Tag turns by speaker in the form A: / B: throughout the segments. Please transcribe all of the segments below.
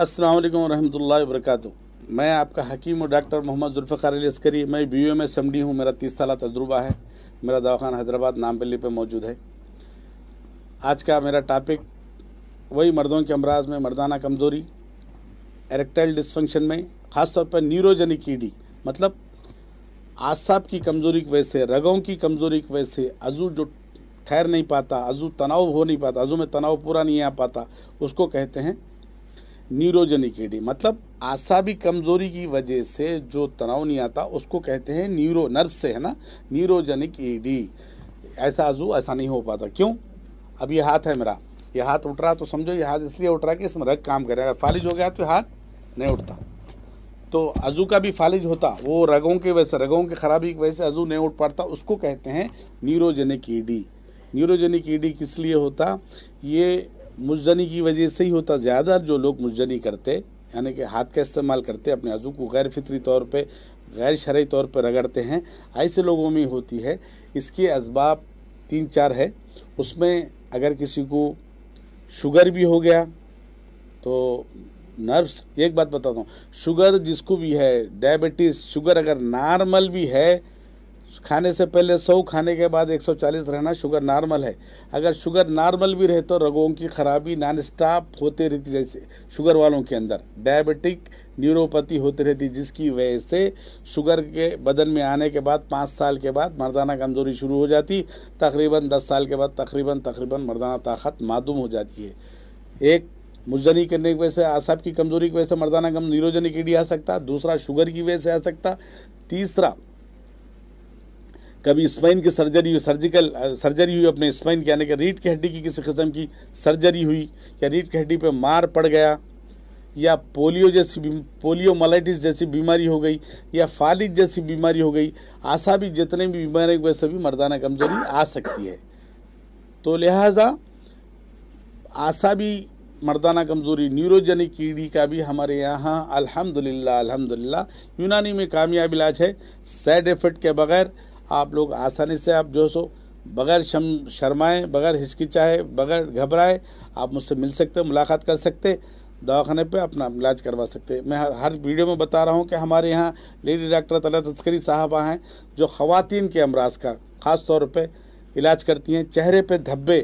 A: अस्सलाम वालेकुम वरक मैं आपका हकीम और डॉक्टर मोहम्मद जुल्फ़ार अली अस्करी मैं B U M S M D हूँ मेरा तीस साल तजुर्बा है मेरा दवाखान हैदराबाद नामपल्ली पे मौजूद है आज का मेरा टॉपिक वही मर्दों के अमराज में मर्दाना कमज़ोरी एरेक्टाइल डिसफंक्शन में ख़ासतौर पर न्यूरोजेनिक ईडी e मतलब आसाब की कमज़ोरी की वजह से रगों की कमज़ोरी की वजह से अजू जो ठहर नहीं पाता अजू तनाव हो नहीं पाता अजू में तनाव पूरा नहीं आ पाता उसको कहते हैं न्यूरोजेनिक ईडी मतलब आसाबी कमज़ोरी की वजह से जो तनाव नहीं आता उसको कहते हैं न्यूरो नर्व से है ना न्यूरोजेनिक ईडी ऐसा आजू ऐसा नहीं हो पाता क्यों अब ये हाथ है मेरा ये हाथ उठ रहा तो समझो ये हाथ इसलिए उठ रहा कि इसमें रग काम करे अगर फालिज हो गया तो हाथ नहीं उठता तो अजू का भी फालिज होता वो रगों के वजह से रगों की खराबी की वजह से अजू नहीं उठ पाता उसको कहते हैं न्यूरोजेनिक ईडी न्यूरोजेनिक ईडी किस लिए होता ये मुजनी की वजह से ही होता ज़्यादा जो लोग मुजनी करते यानी कि हाथ का इस्तेमाल करते अपने आज़ू को गैर फितरी तौर पर गैर शर्य तौर पर रगड़ते हैं ऐसे लोगों में होती है इसके इसबाब तीन चार है उसमें अगर किसी को शुगर भी हो गया तो नर्व्स एक बात बताता हूँ शुगर जिसको भी है डायबिटीज़ शुगर अगर नॉर्मल भी है खाने से पहले सौ खाने के बाद 140 रहना शुगर नॉर्मल है अगर शुगर नॉर्मल भी रहे तो रगों की खराबी नॉन स्टॉप होते रहती जैसे शुगर वालों के अंदर डायबिटिक न्यूरोपैथी होती रहती जिसकी वजह से शुगर के बदन में आने के बाद पाँच साल के बाद मर्दाना कमज़ोरी शुरू हो जाती तकरीबन दस साल के बाद तकरीबन तकरीबन मर्दाना ताकत मादूम हो जाती है एक मुजनी करने की वजह से आसाब की कमज़ोरी की वजह से मर्दाना कम न्यूरोजनिक आ सकता दूसरा शुगर की वजह से आ सकता तीसरा कभी स्पाइन की सर्जरी हुई सर्जिकल सर्जरी uh, हुई अपने स्पाइन के यानी कि रीढ़ की हड्डी की किसी किस्म की सर्जरी हुई या रीढ़ की हड्डी पर मार पड़ गया या पोलियो जैसी पोलियो मलाइटिस जैसी बीमारी हो गई या फालिज जैसी बीमारी हो गई आशा भी जितने भी बीमारी हुए सभी मर्दाना कमजोरी आ सकती है तो लिहाजा आशा भी मर्दाना कमज़ोरी न्यूरोजेनिक कीड़ी का भी हमारे यहाँ अल्हम्दुलिल्लाह अल्हम्दुलिल्लाह यूनानी में कामयाब इलाज है साइड इफ़ेक्ट के बगैर आप लोग आसानी से आप जो सो बगैर शम शर्माएँ बगैर हिचकिचाए बगैर घबराए आप मुझसे मिल सकते मुलाकात कर सकते दवाखाने पे अपना इलाज करवा सकते मैं हर हर वीडियो में बता रहा हूँ कि हमारे यहाँ लेडी डॉक्टर तला तस्करी साहबा हैं जो ख़वातीन के अमराज का ख़ास तौर पे इलाज करती हैं चेहरे पे धब्बे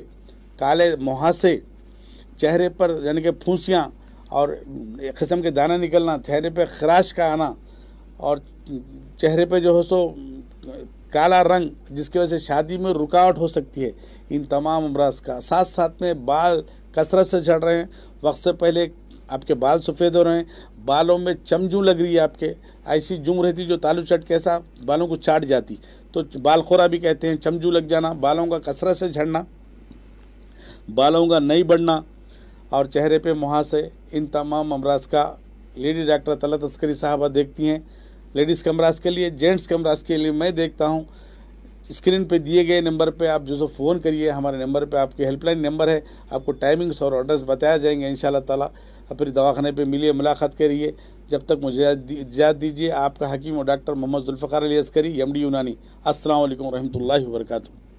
A: काले मुहासे चेहरे पर यानी कि फूसियाँ और किस्म के दाना निकलना चेहरे पे खराश का आना और चेहरे पे जो है सो काला रंग जिसकी वजह से शादी में रुकावट हो सकती है इन तमाम अमराज का साथ साथ में बाल कसरत से झड़ रहे हैं वक्त से पहले आपके बाल सफ़ेद हो रहे हैं बालों में चमजू लग रही है आपके ऐसी जुम रहती जो तालू चट कैसा बालों को चाट जाती तो बालखोरा भी कहते हैं चमजू लग जाना बालों का कसरत से झड़ना बालों का नहीं बढ़ना और चेहरे पे मुहासे इन तमाम अमराज का लेडी डॉक्टर तला तस्करी साहबा देखती हैं लेडीज़ कमराज के लिए जेंट्स कमराज के लिए मैं देखता हूँ स्क्रीन पे दिए गए नंबर पे आप जो सो फ़ोन करिए हमारे नंबर पे आपके हेल्पलाइन नंबर है आपको टाइमिंग्स और ऑर्डर्स बताया जाएंगे इन ताला आप फिर दवाखाने पे मिलिए मुलाकात करिए जब तक मुझे इजाज़ दीजिए आपका हकीम और डॉक्टर मोहम्मद जुल्फ़ार अली अस्करी एम यूनानी असल वरहमल वर्का